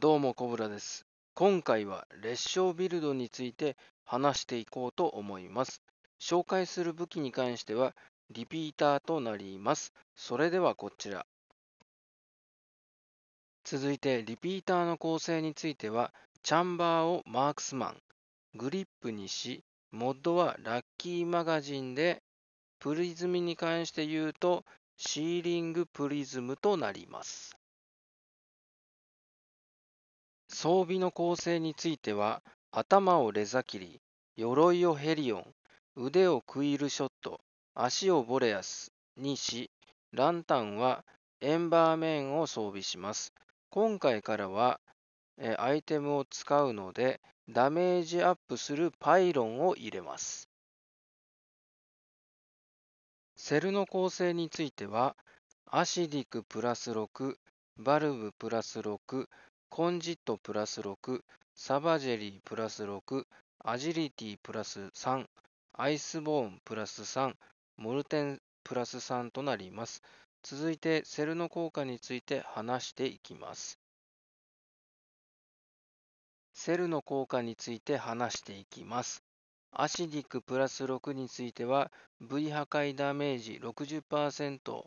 どうもコブラです。今回は列車ビルドについて話していこうと思います。紹介する武器に関してはリピーターとなります。それではこちら。続いてリピーターの構成についてはチャンバーをマークスマン、グリップにし、モッドはラッキーマガジンで、プリズムに関して言うとシーリングプリズムとなります。装備の構成については、頭をレザ切り、鎧をヘリオン、腕をクイールショット、足をボレアスにし、ランタンはエンバーメインを装備します。今回からは、えアイテムを使うので、ダメージアップするパイロンを入れます。セルの構成については、アシディクプラス6、バルブプラス6、コンジットプラス6、サバジェリープラス6、アジリティプラス3、アイスボーンプラス3、モルテンプラス3となります。続いてセルの効果について話していきます。セルの効果について話していきます。アシディックプラス6については V 破壊ダメージ60%、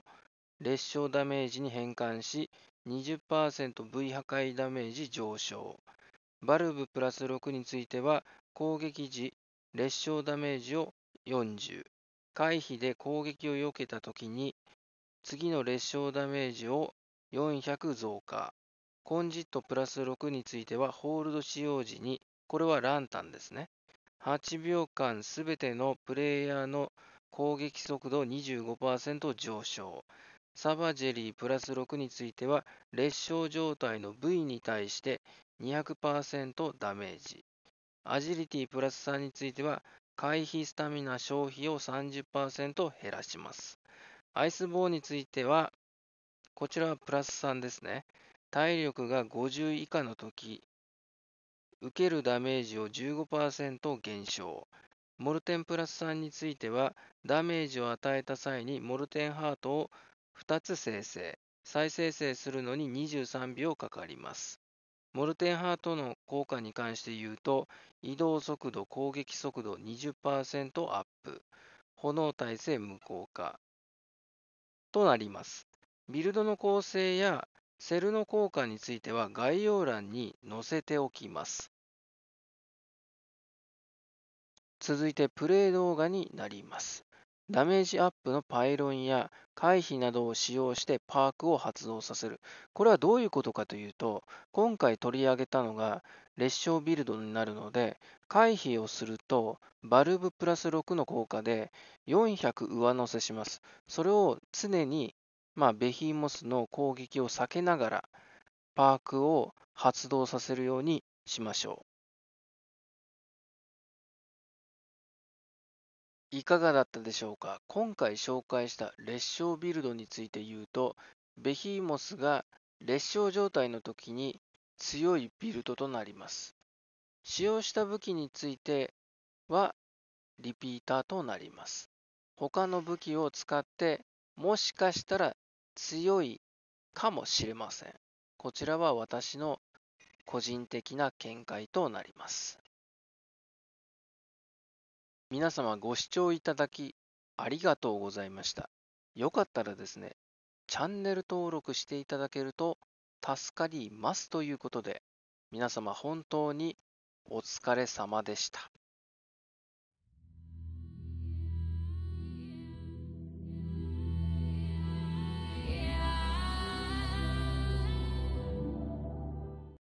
裂傷ダメージに変換し、20%V 破壊ダメージ上昇。バルブプラス6については、攻撃時、裂傷ダメージを40。回避で攻撃を避けたときに、次の裂傷ダメージを400増加。コンジットプラス6については、ホールド使用時に、これはランタンですね。8秒間すべてのプレイヤーの攻撃速度25%上昇。サバジェリープラス6については、裂傷状態の部位に対して200%ダメージ。アジリティプラス3については、回避スタミナ消費を30%減らします。アイスボーについては、こちらはプラス3ですね。体力が50以下の時、受けるダメージを15%減少。モルテンプラス3については、ダメージを与えた際にモルテンハートを2つ生成、再生成するのに23秒かかります。モルテンハートの効果に関して言うと、移動速度、攻撃速度20%アップ、炎耐性無効化となります。ビルドの構成やセルの効果については概要欄に載せておきます。続いてプレイ動画になります。ダメージアップのパイロンや回避などを使用してパークを発動させる。これはどういうことかというと、今回取り上げたのが列傷ビルドになるので、回避をするとバルブプラス6の効果で400上乗せします。それを常に、まあ、ベヒーモスの攻撃を避けながらパークを発動させるようにしましょう。いかがだったでしょうか今回紹介した列車ビルドについて言うと、ベヒーモスが列車状態の時に強いビルドとなります。使用した武器についてはリピーターとなります。他の武器を使ってもしかしたら強いかもしれません。こちらは私の個人的な見解となります。皆様ご視聴いただきありがとうございました。よかったらですね、チャンネル登録していただけると助かりますということで、皆様本当にお疲れ様でした。